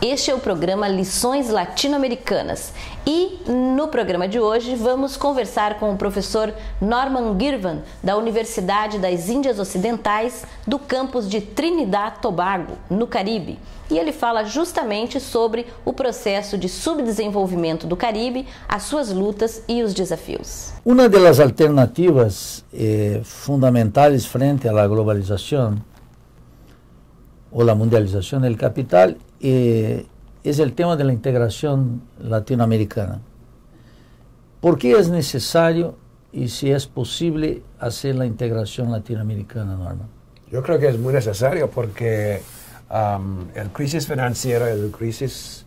este é o programa Lições Latino-Americanas e no programa de hoje vamos conversar com o professor Norman Girvan, da Universidade das Índias Ocidentais, do campus de Trinidad Tobago, no Caribe. E ele fala justamente sobre o processo de subdesenvolvimento do Caribe, as suas lutas e os desafios. Uma das alternativas eh, fundamentais frente à globalização ou à mundialização do é capital Eh, es el tema de la integración latinoamericana. ¿Por qué es necesario y si es posible hacer la integración latinoamericana, Norma? Yo creo que es muy necesario porque um, el crisis financiera, el crisis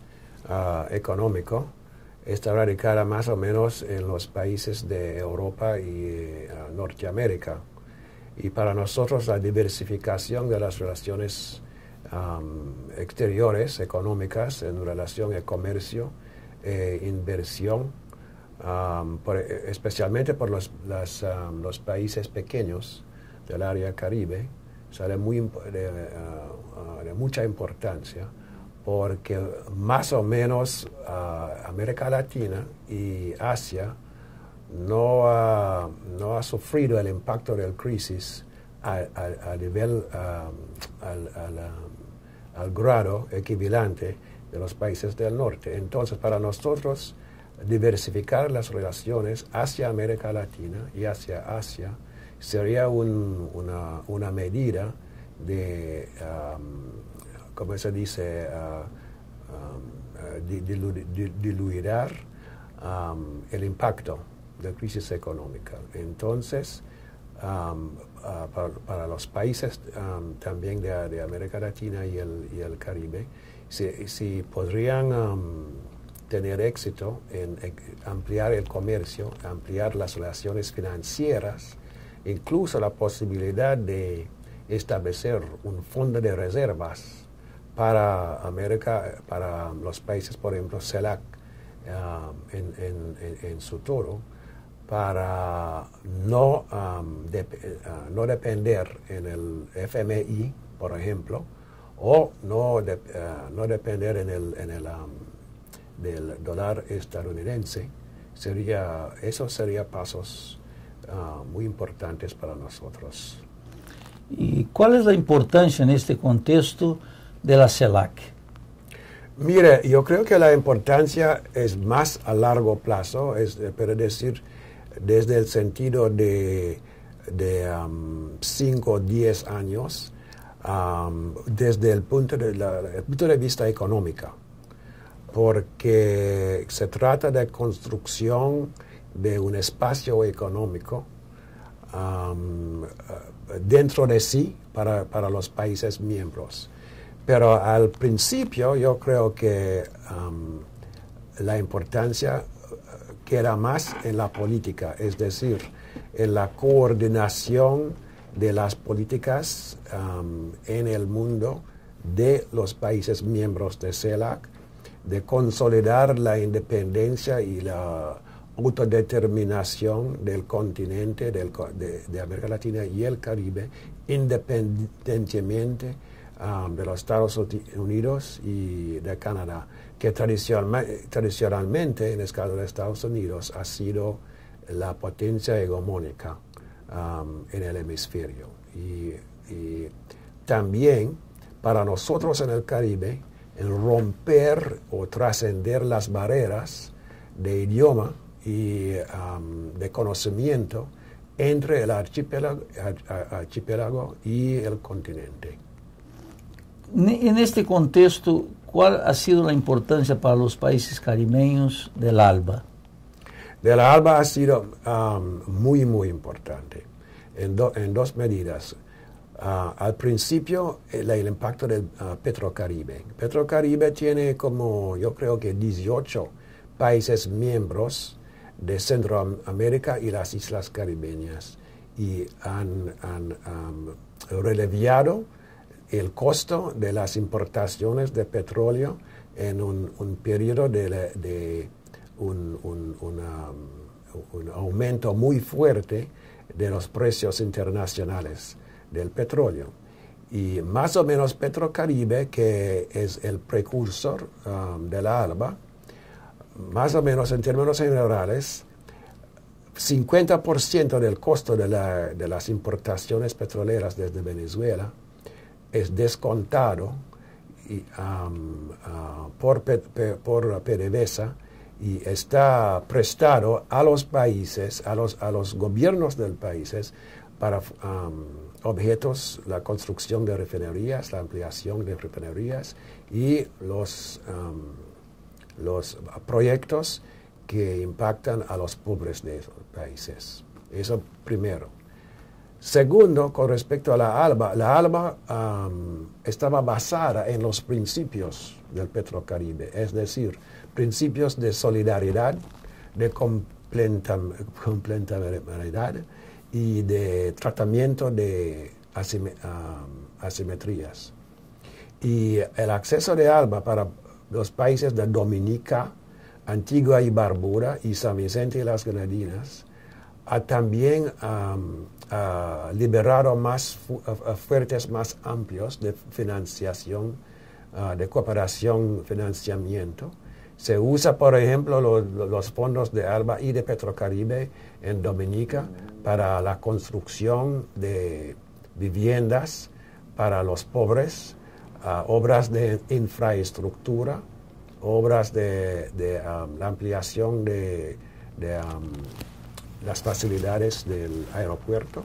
uh, económico, está radicada más o menos en los países de Europa y uh, Norteamérica. Y para nosotros la diversificación de las relaciones exteriores económicas en relación al comercio e inversión, e, especialmente por los, los, países pequeños del área caribe, sale de, muy, ah, ah, de, mucha importancia porque más o menos ah, América Latina y Asia no ha, no ha sufrido el impacto de la crisis a, a, a nivel al grado equivalente de los países del norte. Entonces, para nosotros, diversificar las relaciones hacia América Latina y hacia Asia sería una, medida de, um, como se dice?, ah, ah, diluir um, el impacto de crisis económica. Entonces, um, Ah, para, los países ah, también de, América Latina y el, Caribe, si, podrían ah, tener éxito en, ampliar el comercio, ampliar las relaciones financieras, incluso la posibilidad de establecer un fondo de reservas para América, para los países, por ejemplo, CELAC, e en, en, en, su toro para no, eh, ah, no depender en el FMI, por ejemplo, o ah, no, depender en el, en el del dólar estadounidense, sería, esos serían pasos ah, muy importantes para nosotros. ¿Y cuál es la importancia en este contexto de la CELAC? Mire, yo creo que la importancia es más a largo plazo, es, eh, pero decir, desde el sentido de, de 5 o 10 años, um, desde el punto de, vista económico, porque se trata de construcción de un espacio económico um, dentro de sí para, para, los países miembros. Pero al principio yo creo que um, la importancia que era más en la política, es decir, en la coordinación de las políticas en el mundo de los países miembros de CELAC, e de consolidar la independencia y la autodeterminación del continente de, América Latina y el Caribe, independientemente de los Estados Unidos y de Canadá que tradicionalmente, en el caso de Estados Unidos, ha sido la potencia hegemónica um, en el hemisferio. Y, también para nosotros en el Caribe, el romper o trascender las barreras de idioma y um, de conocimiento entre el archipiélago y el continente. En este contexto, ¿Cuál ha sido la importancia para los países caribeños del ALBA? Del ALBA ha sido um, muy, muy importante en, dos medidas. Ah, al principio, el, impacto del ah, Petrocaribe. Petrocaribe tiene como, yo creo que 18 países miembros de Centroamérica y las islas caribeñas y han, releviado el costo de las importaciones de petróleo en un, periodo de, un, aumento muy fuerte de los precios internacionales del petróleo. Y más o menos Petrocaribe, que es el precursor um, de la ALBA, más o menos en términos generales, 50% del costo de las importaciones petroleras desde Venezuela es descontado ah, por, PDVSA y está prestado a los países, a los, a los gobiernos del países para objetos, la construcción de refinerías, la ampliación de refinerías y los, los proyectos que impactan a los pobres de esos países. Eso primero. Segundo, con respecto a la ALBA, la ALBA estaba basada en los principios del Petrocaribe, es decir, principios de solidaridad, de complementariedad y de tratamiento de asimetrías. Y el acceso de ALBA para los países de Dominica, Antigua y Barbuda y San Vicente y las Granadinas, también liberaron más fuertes, más amplios de financiación, de cooperación, financiamiento. Se usa, por ejemplo, los fondos de ALBA y de Petrocaribe en Dominica para la construcción de viviendas para los pobres, obras de infraestructura, obras de, la ampliación de, las facilidades del aeropuerto.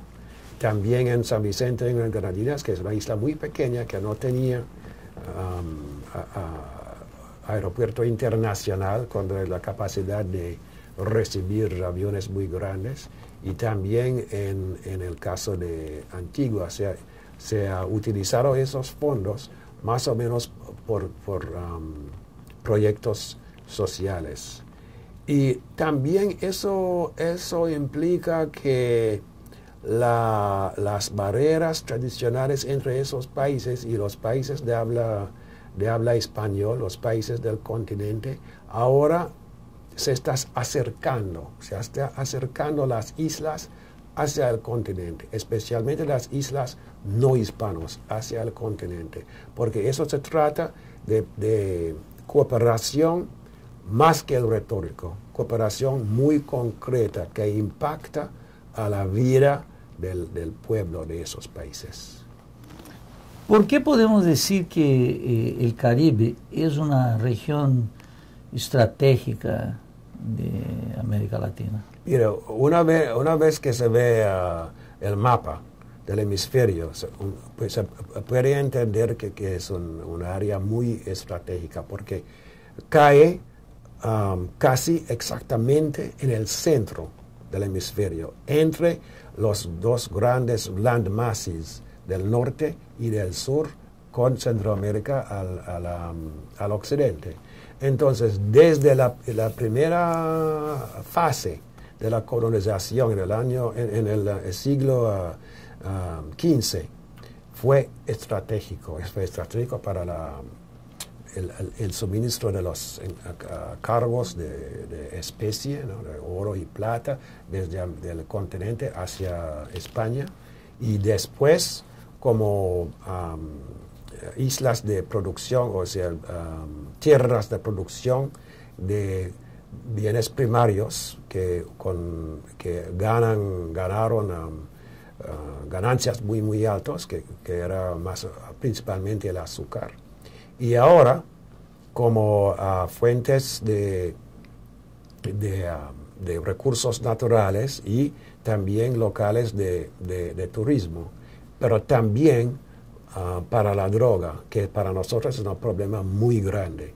También en San Vicente, en Granadinas, que es una isla muy pequeña que no tenía aeropuerto internacional con la capacidad de recibir aviones muy grandes. Y también en, el caso de Antigua, se, se utilizaron esos fondos más o menos por, proyectos sociales. Y también eso, implica que las barreras tradicionales entre esos países y los países de habla, de habla español, los países del continente, ahora se están acercando, se está acercando las islas hacia el continente, especialmente las islas no hispanos hacia el continente, porque eso se trata de, de cooperación más que el retórico, cooperación muy concreta que impacta a la vida del, del pueblo de esos países. ¿Por qué podemos decir que eh, el Caribe es una región estratégica de América Latina? Mira, una vez, que se ve ah, el mapa del hemisferio, pues, se, puede entender que, que es una un, área muy estratégica porque cae casi exactamente en el centro del hemisferio, entre los dos grandes land masses del norte y del sur, con Centroamérica al, al, occidente. Entonces, desde la, primera fase de la colonización en el año, en, el, eh, siglo ah, ah, fue estratégico, fue estratégico para la, el, suministro de los cargos de, especie, de oro y plata, desde el continente hacia España, y después como islas de producción, o sea, tierras de producción de bienes primarios que, ganaron ah, ganancias muy, muy altas, que, que era más principalmente el azúcar. Y ahora, como ah, fuentes de, ah, de, recursos naturales y también locales de, turismo, pero también ah, para la droga, que para nosotros es un problema muy grande.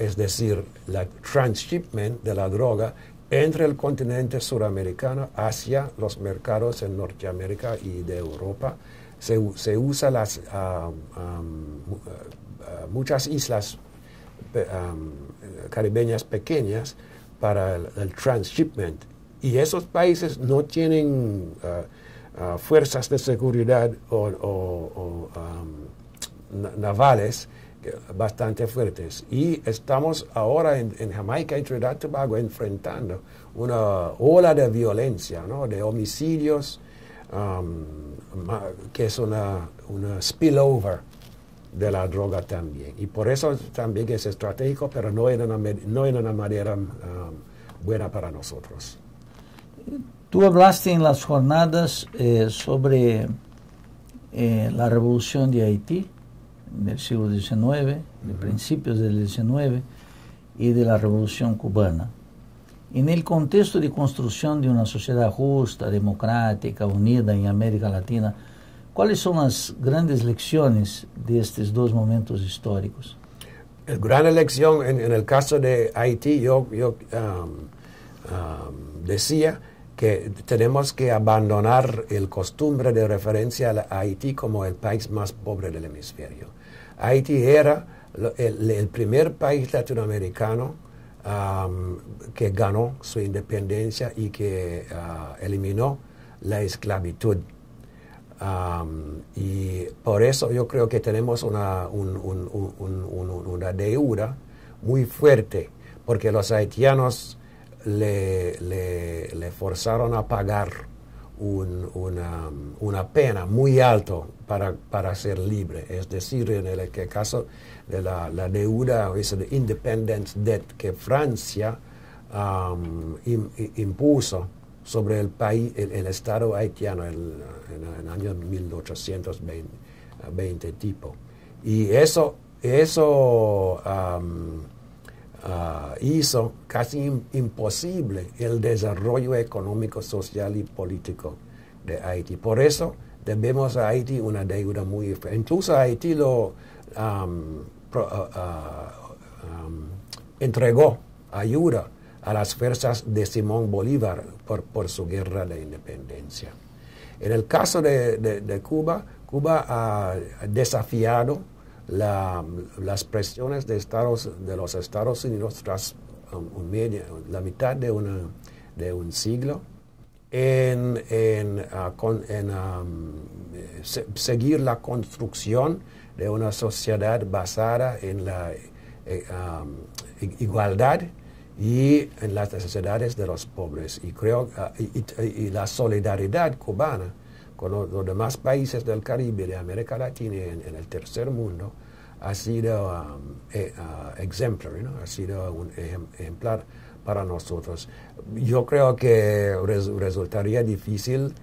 es decir, la transshipment de la droga entre el continente suramericano hacia los mercados en Norteamérica y de Europa. Se, usa las muchas islas eh, caribeñas pequeñas para el, transshipment. Y esos países no tienen ah, ah, fuerzas de seguridad o, navales bastante fuertes. Y estamos ahora en, Jamaica y Trinidad y Tobago enfrentando una ola de violencia, de homicidios, que es una, una spillover de la droga también. Y por eso también es estratégico, pero no en una, no en una manera um, buena para nosotros. Tú hablaste en las jornadas eh, sobre eh, la revolución de Haití del siglo XIX, de principios del XIX, y de la revolución cubana. En el contexto de construcción de una sociedad justa, democrática, unida en América Latina, ¿Cuáles son las grandes lecciones de estos dos momentos históricos? La gran lección en, el caso de Haití, yo, um, um, decía que tenemos que abandonar el costumbre de referencia a Haití como el país más pobre del hemisferio. Haití era el, primer país latinoamericano um, que ganó su independencia y que uh, eliminó la esclavitud y por eso yo creo que tenemos una, deuda muy fuerte, porque los haitianos le, forzaron a pagar una, pena muy alta para, ser libre. Es decir, en el caso de la, deuda, de independence debt que Francia impuso, sobre el país, el, Estado haitiano en, el año 1820 tipo. Y eso, eso ah, hizo casi imposible el desarrollo económico, social y político de Haití. Por eso debemos a Haití una deuda muy... Incluso Haití lo ah, ah, entregó ayuda a las fuerzas de Simón Bolívar por, su guerra de independencia. En el caso de, Cuba, Cuba ha desafiado las presiones de, Estados, de los Estados Unidos tras um, la mitad de, un siglo en, ah, um, seguir la construcción de una sociedad basada en la eh, um, igualdad y en las necesidades de los pobres. Y creo ah, la solidaridad cubana con los, demás países del Caribe, de América Latina y en, el tercer mundo ha sido um, eh, ah, ha sido un ejemplar para nosotros. Yo creo que resultaría difícil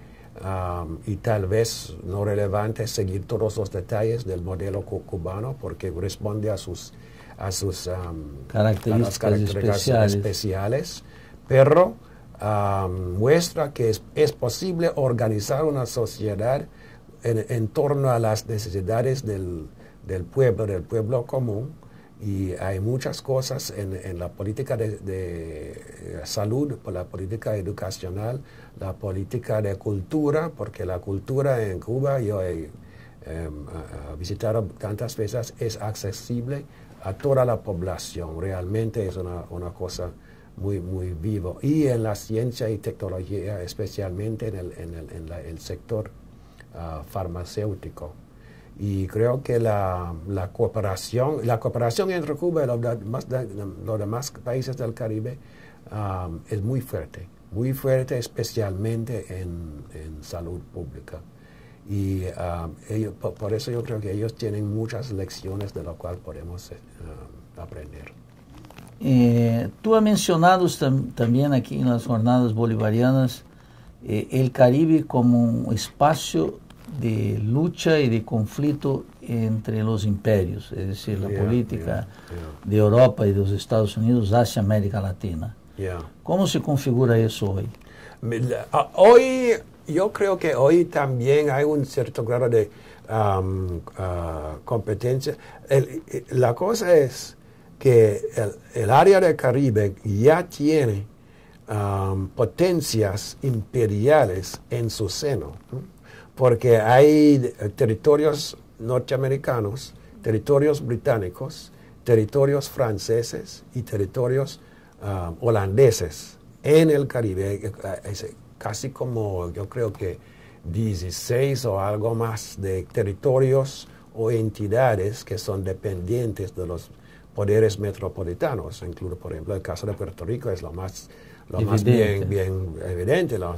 um, y tal vez no relevante seguir todos los detalles del modelo cubano porque responde a sus a sus características, especiales. pero muestra que es, posible organizar una sociedad en, torno a las necesidades del, pueblo, del pueblo común. Y hay muchas cosas en, la política de, eh, salud, por la política educacional, la política de cultura, porque la cultura en Cuba, yo he em, visitado tantas veces, es accesible a toda la población. Realmente es una, una cosa muy, muy viva. Y en la ciencia y tecnología, especialmente en el, en el, en el sector ah, farmacéutico. Y creo que la, la, cooperación, la cooperación entre Cuba y los demás, países del Caribe ah, es muy fuerte, muy fuerte especialmente en salud pública. Y ah, ellos, por, eso yo creo que ellos tienen muchas lecciones de lo cual podemos eh, ah, aprender. Eh, tú has mencionado también aquí en las jornadas bolivarianas eh, el Caribe como un espacio de lucha y de conflicto entre los imperios, es decir, la política de Europa y de los Estados Unidos hacia América Latina. ¿Cómo se configura eso hoy? Ah, hoy yo creo que hoy también hay un cierto grado de ah, competencia. la cosa es que el, área del Caribe ya tiene potencias imperiales en su seno, porque hay territorios norteamericanos, territorios británicos, territorios franceses y territorios ah, holandeses en el Caribe, eh, eh, casi como yo creo que 16 o algo más de territorios o entidades que son dependientes de los poderes metropolitanos, incluso por ejemplo el caso de Puerto Rico es lo más, lo más bien, evidente, lo,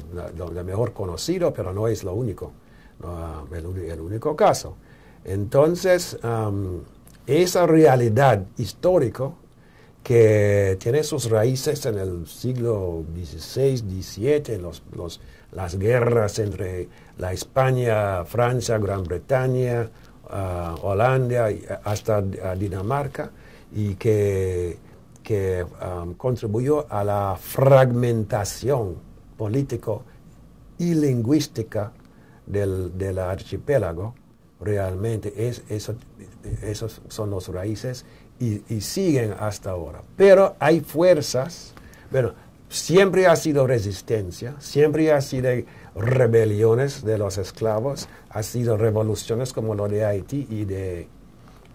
mejor conocido, pero no es lo único, el, único caso. Entonces, esa realidad histórica que tiene sus raíces en el siglo XVI, XVII, en las guerras entre la España, Francia, Gran Bretaña, ah, Holanda, hasta Dinamarca, y que, que ah, contribuyó a la fragmentación político y lingüística del, del archipiélago, realmente es, esos son los raíces y, siguen hasta ahora. Pero hay fuerzas, bueno, siempre ha sido resistencia, siempre ha sido rebeliones de los esclavos, ha sido revoluciones como lo de Haití y de,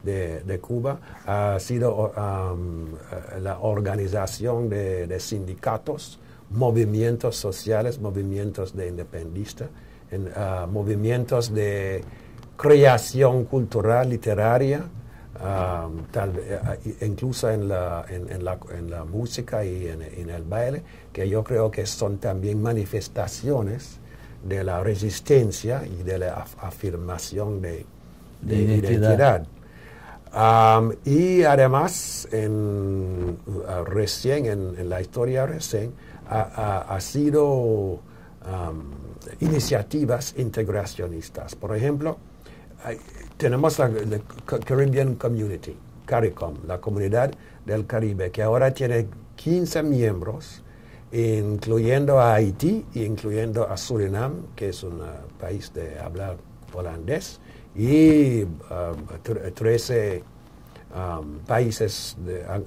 de, Cuba, ha sido um, eh, la organización de, sindicatos, movimientos sociales, movimientos de independistas, ah, movimientos de creación cultural, literaria, Um, tal, eh, eh, incluso en la, en, la, en la, música y en, el baile, que yo creo que son también manifestaciones de la resistencia y de la afirmación de, identidad. Um, y además, en, uh, recién, en, la historia recién, ha, sido um, iniciativas integracionistas. Por ejemplo, tenemos la, Caribbean Community, CARICOM, la comunidad del Caribe, que ahora tiene 15 miembros, incluyendo a Haití incluyendo a Surinam, que es un ah, país de hablar holandés, y 13 ah, ah, países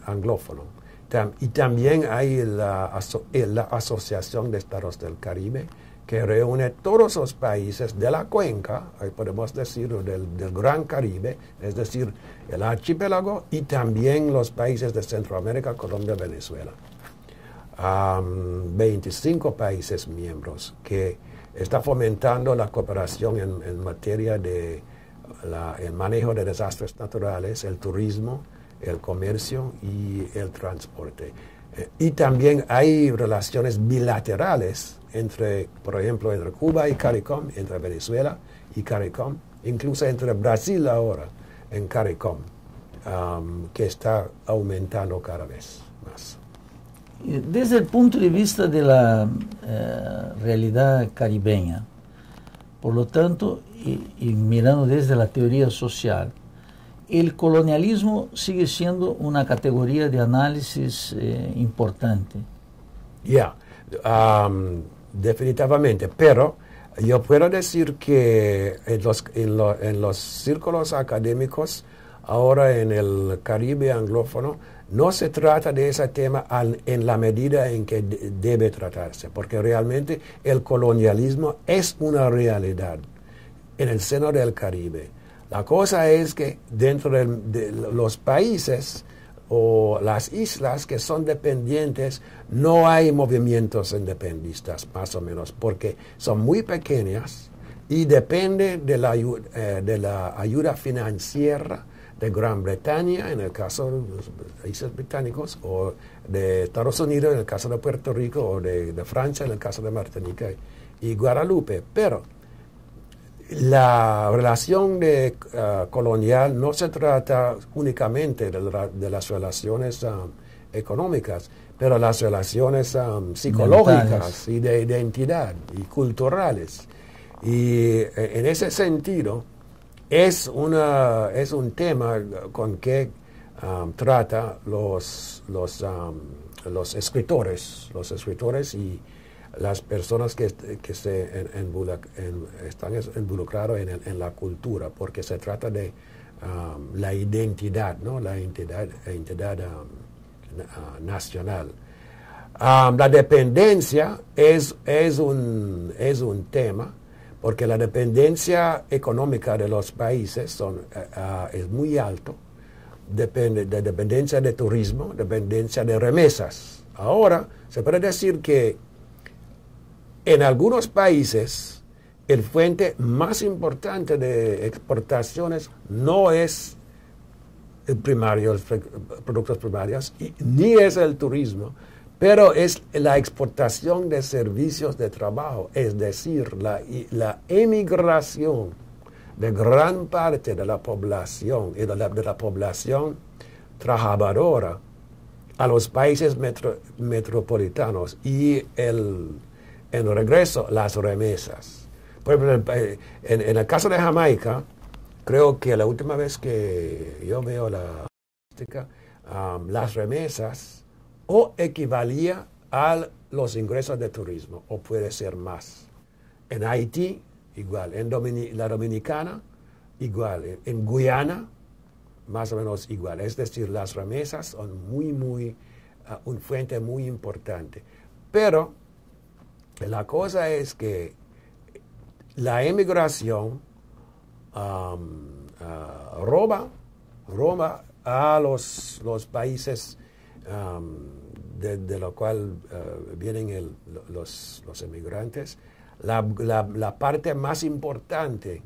anglófonos. y también hay eh, la Asociación de Estados del Caribe, que reúne todos los países de la cuenca, podemos decir del, Gran Caribe, es decir, el archipiélago y también los países de Centroamérica, Colombia, Venezuela. 25 países miembros que está fomentando la cooperación en, materia de el manejo de desastres naturales, el turismo, el comercio y el transporte. Eh, y también hay relaciones bilaterales entre, por ejemplo, entre Cuba y CARICOM, entre Venezuela y CARICOM, incluso entre Brasil ahora en CARICOM, um, que está aumentando cada vez más. Desde el punto de vista de la eh, realidad caribeña, por lo tanto, y, mirando desde la teoría social, el colonialismo sigue siendo una categoría de análisis eh, importante. Ya, um, definitivamente, pero yo puedo decir que en los, círculos académicos, ahora en el Caribe anglófono, no se trata de ese tema en la medida en que debe tratarse, porque realmente el colonialismo es una realidad en el seno del Caribe. La cosa es que dentro de los países o las islas que son dependientes, no hay movimientos independistas, más o menos, porque son muy pequeñas y dependen de la, eh, de la ayuda financiera de Gran Bretaña, en el caso de los países británicos, o de Estados Unidos, en el caso de Puerto Rico, o de, de Francia, en el caso de Martinica y Guadalupe. Pero la relación ah, colonial no se trata únicamente de, las relaciones ah, económicas, pero las relaciones ah, psicológicas y de identidad y culturales. Y eh, en ese sentido, es, una, es un tema con que trata los, los, los escritores, los escritores y las personas que, se están involucradas en, la cultura, porque se trata de um, la identidad, ¿no? la identidad, um, uh, nacional. Um, la dependencia es, es, un, es un tema, porque la dependencia económica de los países son, eh, uh, es muy alto. Depende de dependencia de turismo, dependencia de remesas. Ahora, se puede decir que en algunos países, el fuente más importante de exportaciones no es el primario, productos primarios, ni es el turismo, pero es la exportación de servicios de trabajo, es decir, la, la emigración de gran parte de la población y de la, de la población trabajadora a los países metropolitanos y el en regreso las remesas. Por ejemplo, eh, en, el caso de Jamaica, creo que la última vez que yo veo la estadística las remesas o equivalía a los ingresos de turismo, o puede ser más. En Haití, igual. En la Dominicana, igual. En Guyana, más o menos igual. Es decir, las remesas son muy, muy, una ah, un fuente muy importante. Pero la cosa es que la emigración ah, roba, a los, los países de, los lo cual eh, vienen los, los emigrantes, la, parte más importante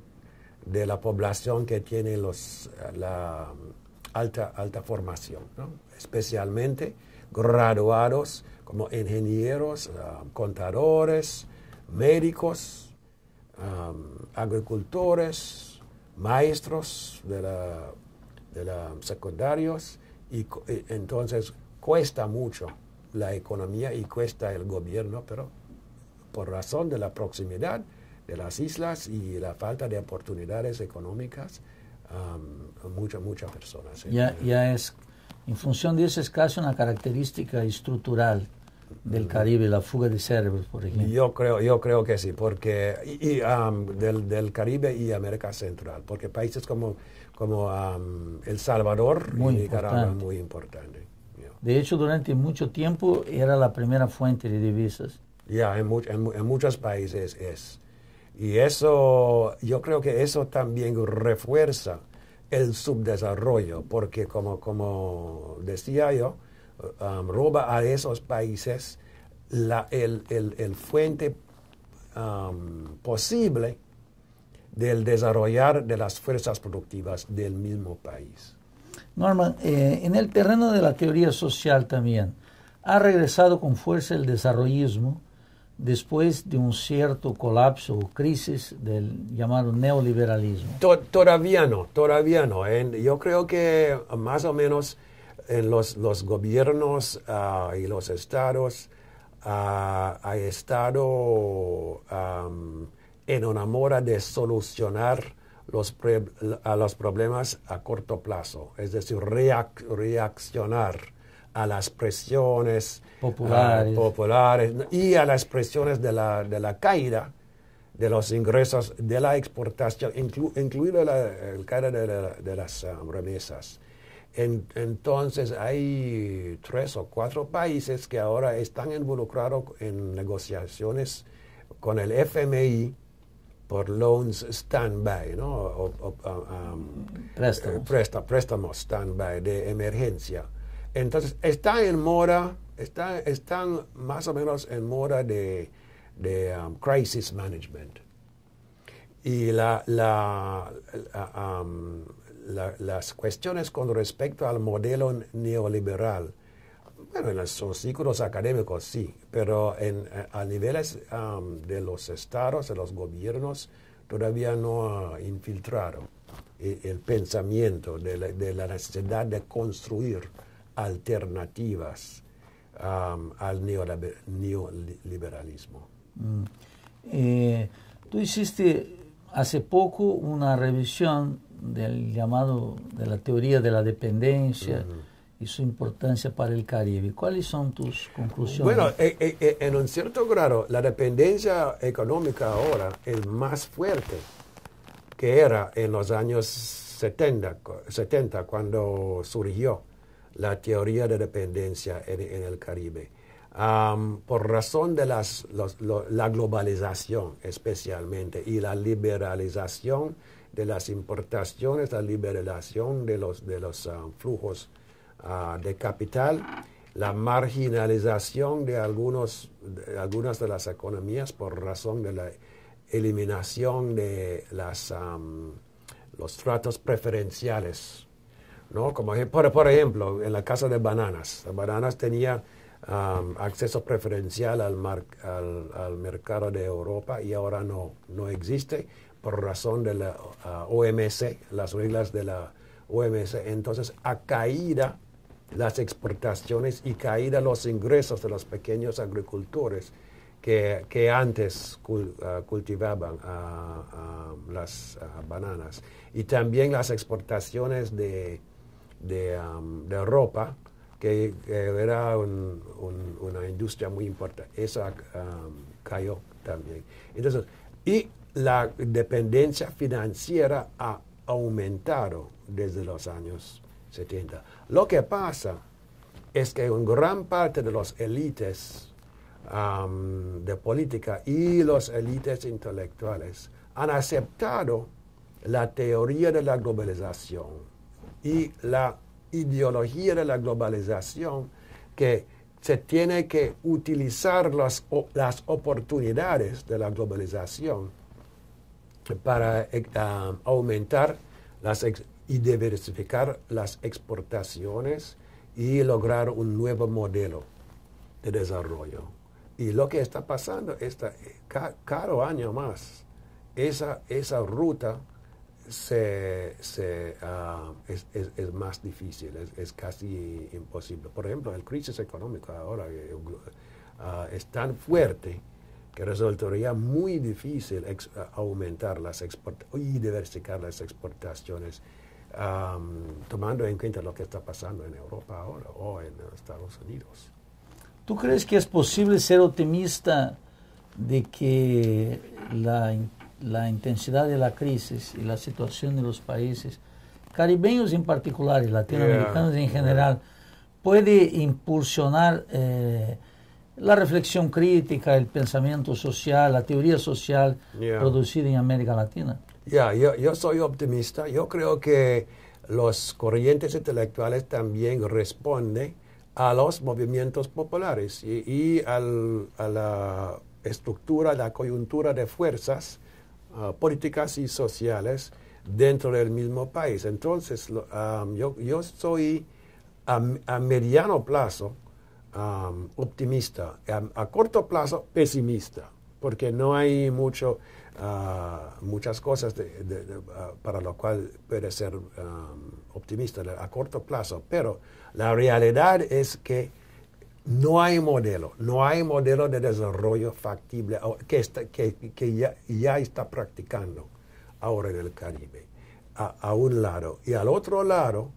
de la población que tiene los, la alta, alta formación, especialmente graduados como ingenieros, ah, contadores, médicos, agricultores, maestros de la, de secundarios y, entonces cuesta mucho la economía y cuesta el gobierno, pero por razón de la proximidad de las islas y la falta de oportunidades económicas, muchas, muchas personas. Ya, ya es en función de eso es casi una característica estructural del Caribe, la fuga de cerebros, por ejemplo. Yo creo, yo creo que sí, porque del, Caribe y América Central, porque países como, como El Salvador y Nicaragua muy importante. De hecho, durante mucho tiempo era la primera fuente de divisas. Ya, en, en, muchos países es. Y eso, yo creo que eso también refuerza el subdesarrollo, porque como, como decía yo, um, roba a esos países la el, fuente um, posible del desarrollar de las fuerzas productivas del mismo país. Norman, eh, en el terreno de la teoría social también, ha regresado con fuerza el desarrollismo después de un cierto colapso o crisis del llamado neoliberalismo? todavía no, todavía no. Yo creo que más o menos en los, los gobiernos ah, y los estados han ah, ha estado en una mora de solucionar los, los problemas a corto plazo, es decir, reaccionar a las presiones populares, y a las presiones de la, de la, caída de los ingresos de la exportación, incluida incluido la caída de, las eh, remesas. entonces hay tres o cuatro países que ahora están involucrados en negociaciones con el FMI por loans standby, ¿no? Um, préstamos. Eh, préstamos standby de emergencia entonces, está en mora, están más o menos en mora de, um, crisis management. Y um, las cuestiones con respecto al modelo neoliberal, bueno, en los, círculos académicos sí, pero a, niveles um, de los estados, de los gobiernos, todavía no ha infiltrado eh, el, pensamiento de la necesidad de construir alternativas al neoliberalismo. Mm. Eh, tú hiciste hace poco una revisión del llamado de la teoría de la dependencia. y su importancia para el Caribe. ¿Cuáles son tus conclusiones? Bueno, eh, eh, en un cierto grado, la dependencia económica ahora es más fuerte que era en los años 70, 70 cuando surgió la teoría de dependencia en, el Caribe. por razón de las, la globalización especialmente y la liberalización de las importaciones, la liberalización de los, de los ah, flujos ah, de capital, la marginalización de, algunos, algunas de las economías por razón de la eliminación de las, los tratos preferenciales ¿no? Como, por, ejemplo, en la casa de Bananas. Las Bananas tenía acceso preferencial al, al, mercado de Europa y ahora no, no existe por razón de la OMC, las reglas de la OMC. Entonces, ha caído las exportaciones y caída los ingresos de los pequeños agricultores que, antes ah, cultivaban ah, ah, las bananas. Y también las exportaciones de, Um, de, ropa, que, era una industria muy importante. Esa um, cayó también. Entonces, y la dependencia financiera ha aumentado desde los años 70. Lo que pasa es que una gran parte de los élites um, de política y los élites intelectuales han aceptado la teoría de la globalización y la ideología de la globalización que se tiene que utilizar las, las oportunidades de la globalización para eh, ah, aumentar las y diversificar las exportaciones y lograr un nuevo modelo de desarrollo. Y lo que está pasando, está, eh, cada año más, esa, esa ruta se, se, ah, es, más difícil, es, casi imposible. Por ejemplo, el crisis económico ahora eh, ah, es tan fuerte que resultaría muy difícil ah, aumentar las y diversificar las exportaciones, tomando en cuenta lo que está pasando en Europa ahora o en Estados Unidos. ¿Tú crees que es posible ser optimista de que la la intensidad de la crisis y la situación de los países, caribeños en particular y latinoamericanos en general, puede impulsionar eh, la reflexión crítica, el pensamiento social, la teoría social producida en América Latina. Ya, yo, soy optimista. Yo creo que los corrientes intelectuales también responden a los movimientos populares y, y al, a la estructura, la coyuntura de fuerzas Ah, políticas y sociales dentro del mismo país. Entonces, yo, yo, soy a, mediano plazo optimista, a, corto plazo pesimista, porque no hay mucho, ah, muchas cosas ah, para lo cual puede ser optimista a corto plazo, pero la realidad es que no hay modelo, no hay modelo de desarrollo factible que, ya, está practicando ahora en el Caribe, a, un lado. Y al otro lado,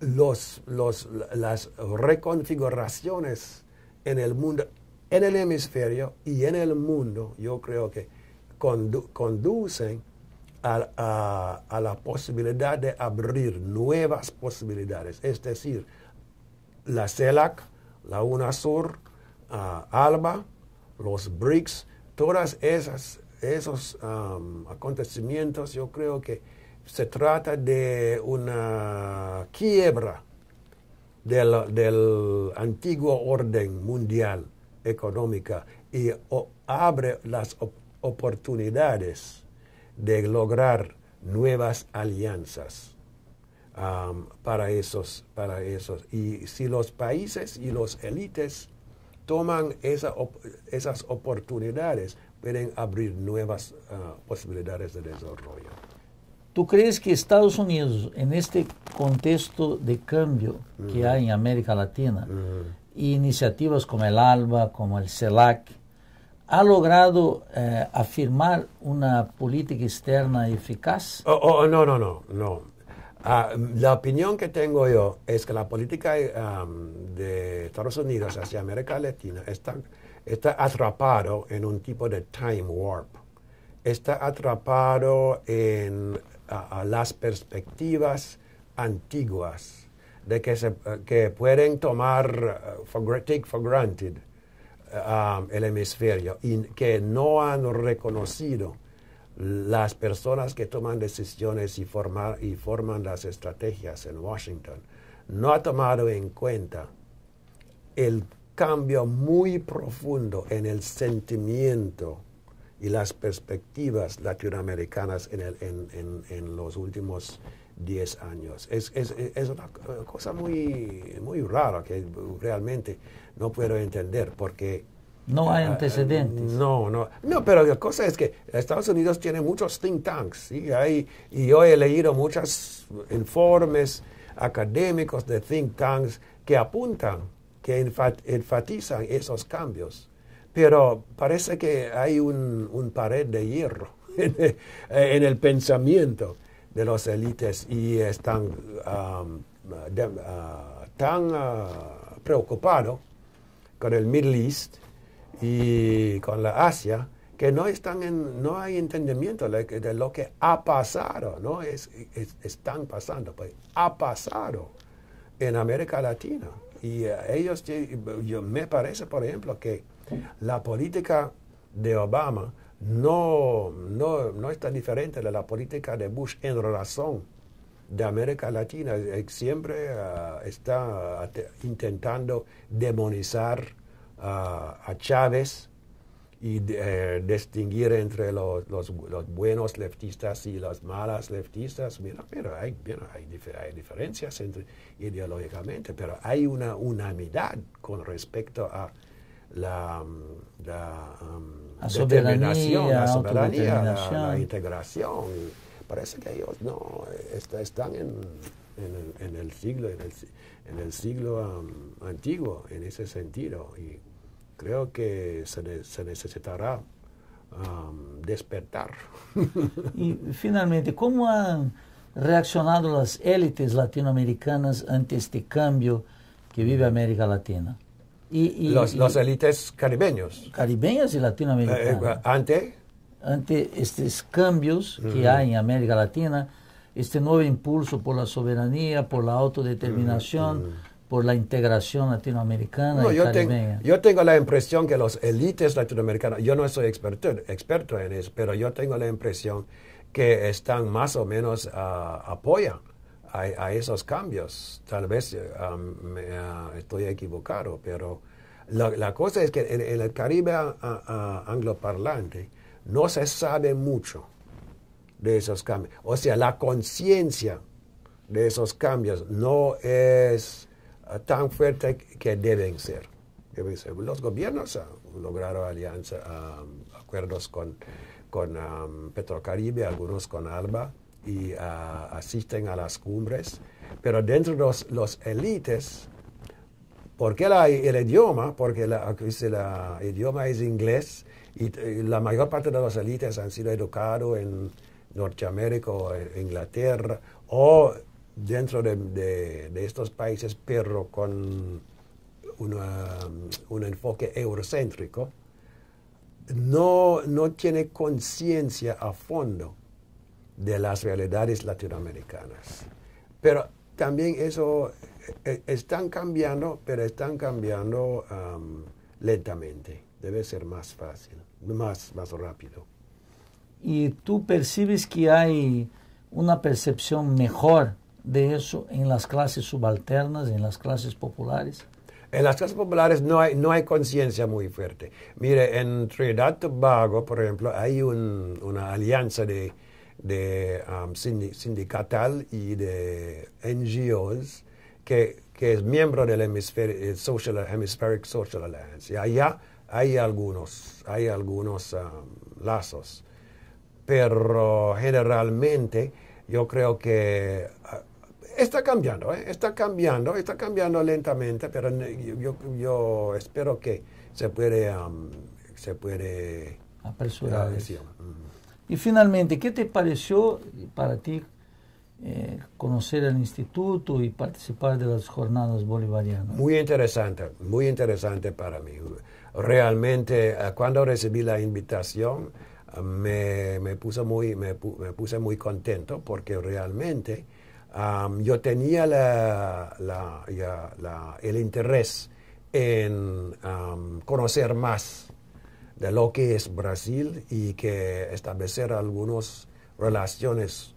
las reconfiguraciones en el mundo, en el hemisferio y en el mundo, yo creo que conducen a, a la posibilidad de abrir nuevas posibilidades. Es decir, la CELAC, e la UNASUR, ah, ALBA, los BRICS, todas esos acontecimientos, yo creo que se trata de una quiebra del, antiguo orden mundial económica y abre las oportunidades de lograr nuevas alianzas para, esos, para esos. Y si los países y los élites toman esas oportunidades, pueden abrir nuevas ah, posibilidades de desarrollo. ¿Tú crees que Estados Unidos, en este contexto de cambio que hay en América Latina, y iniciativas como el ALBA, como el CELAC, ha logrado eh, afirmar una política externa eficaz? Oh, oh, no, no, no, no. Ah, la opinión que tengo yo es que la política de Estados Unidos hacia América Latina está, está atrapado en un tipo de time warp. Está atrapado en las perspectivas antiguas de que, se, que pueden tomar, uh, for, take for granted, uh, el hemisferio y que no han reconocido las personas que toman decisiones y, y forman las estrategias en Washington no ha tomado en cuenta el cambio muy profundo en el sentimiento y las perspectivas latinoamericanas en, los últimos 10 años. Es, una cosa muy, muy rara que realmente no puedo entender porque no ah, hay eh, antecedentes. no, no. No, pero la cosa es que Estados Unidos tiene muchos think tanks. y yo he leído muchos informes académicos de think tanks que apuntan, que enfatizan esos cambios. Pero parece que hay un, pared de hierro eh, en el pensamiento de los élites y están ah, tan ah, preocupados con el Middle East y con la Asia, que no están en, no hay entendimiento de, lo que ha pasado, no es, están pasando, pues ha pasado en América Latina. Y ellos, yo, me parece, por ejemplo, que la política de Obama no, no, no está diferente de la política de Bush en razón de América Latina. Eh, siempre ah, está intentando demonizar a, Chávez y eh, distinguir entre los, buenos leftistas y los malas leftistas. Mira, pero hay, hay, diferencias entre, ideológicamente, pero hay una unanimidad con respecto a la, mm, mm, determinación, la soberanía, la, integración. Parece que ellos no están en, el siglo, en el, siglo mm, antiguo en ese sentido. Y, creo que se, necesitará um, despertar. y finalmente, ¿cómo han reaccionado las élites latinoamericanas ante este cambio que vive América Latina? Y, los, los élites caribeños. Caribeñas y latinoamericanas. Eh, eh, ante. Ante estos cambios que hay en América Latina, este nuevo impulso por la soberanía, por la autodeterminación por la integración latinoamericana. y yo, tengo, yo tengo la impresión que los élites latinoamericanos, yo no soy experto, en eso, pero yo tengo la impresión que están más o menos apoyando ah, apoyan a, esos cambios. Tal vez ah, me, ah, estoy equivocado, pero la, cosa es que en el Caribe angloparlante no se sabe mucho de esos cambios. O sea, la conciencia de esos cambios no es tan fuerte que deben ser. Los gobiernos ah, lograron alianza, ah, acuerdos con, con ah, Petrocaribe, algunos con ALBA, y asisten a las cumbres. Pero dentro de los, los élites, ¿por qué el idioma? Porque el idioma es inglés y, la mayor parte de los élites han sido educados en Norteamérica o Inglaterra o dentro de, estos países, pero con un enfoque eurocéntrico, no, no tiene conciencia a fondo de las realidades latinoamericanas. Pero también eso eh, están cambiando, pero están cambiando lentamente. Debe ser más fácil, más, más rápido. ¿Y tú percibes que hay una percepción mejor de eso en las clases subalternas, en las clases populares? En las clases populares no hay, no hay conciencia muy fuerte. Mire, en Trinidad Tobago, por ejemplo, hay una alianza de, de um, y de NGOs que, que es miembro del eh, social, Hemispheric Social Alliance. Y allá hay algunos, hay algunos um, lazos. Pero generalmente yo creo que Está cambiando, ¿eh? está cambiando, está cambiando lentamente, pero yo, espero que se puede, se puede apresurar. Y finalmente, ¿qué te pareció eh, para ti eh, conocer el instituto y participar de las jornadas bolivarianas? Muy interesante, muy interesante para mí. Realmente, cuando recibí la invitación, me, muy, me puse muy contento porque realmente yo tenía el interés en conocer más de lo que es Brasil y que establecer algunas relaciones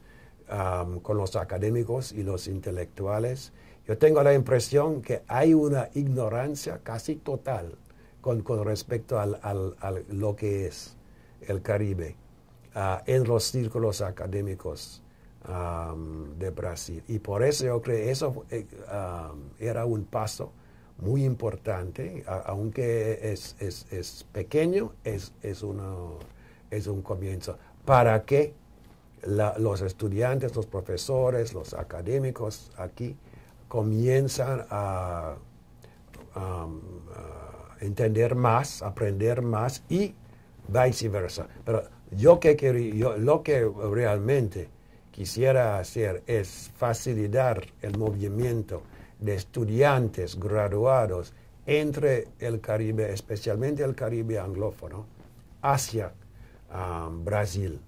con los académicos y los intelectuales. Yo tengo la impresión que hay una ignorancia casi total con, respecto a al, lo que es el Caribe ah, en los círculos académicos Um, de Brasil. Y por eso yo creo que eso eh, um, era un paso muy importante, aunque es, pequeño, es, es, un comienzo. ¿Para que los estudiantes, los profesores, los académicos aquí comienzan a, um, entender más, aprender más y viceversa. Pero yo que quería, yo, lo que realmente quisiera hacer es facilitar el movimiento de estudiantes graduados entre el Caribe, especialmente el Caribe anglófono, hacia ah, Brasil.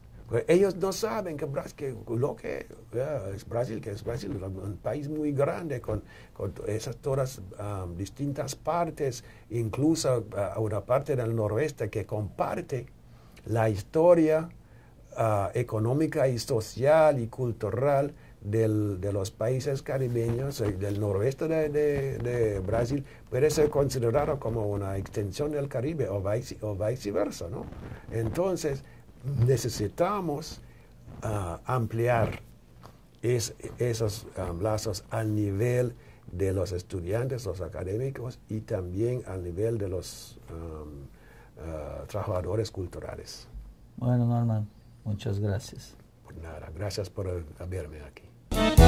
Ellos no saben que, que que ah, es Brasil, que es Brasil, un país muy grande con, todas esas todas ah, distintas partes, incluso una parte del noroeste que comparte la historia, Ah, económica y social y cultural de los países caribeños eh, del noroeste de, Brasil puede ser considerado como una extensión del Caribe o, viceversa. ¿no? Entonces, necesitamos ah, ampliar es, esos ah, lazos al nivel de los estudiantes, los académicos y también al nivel de los trabajadores culturales. Bueno, Norman, Muchas gracias. Por pues nada, gracias por haberme aquí.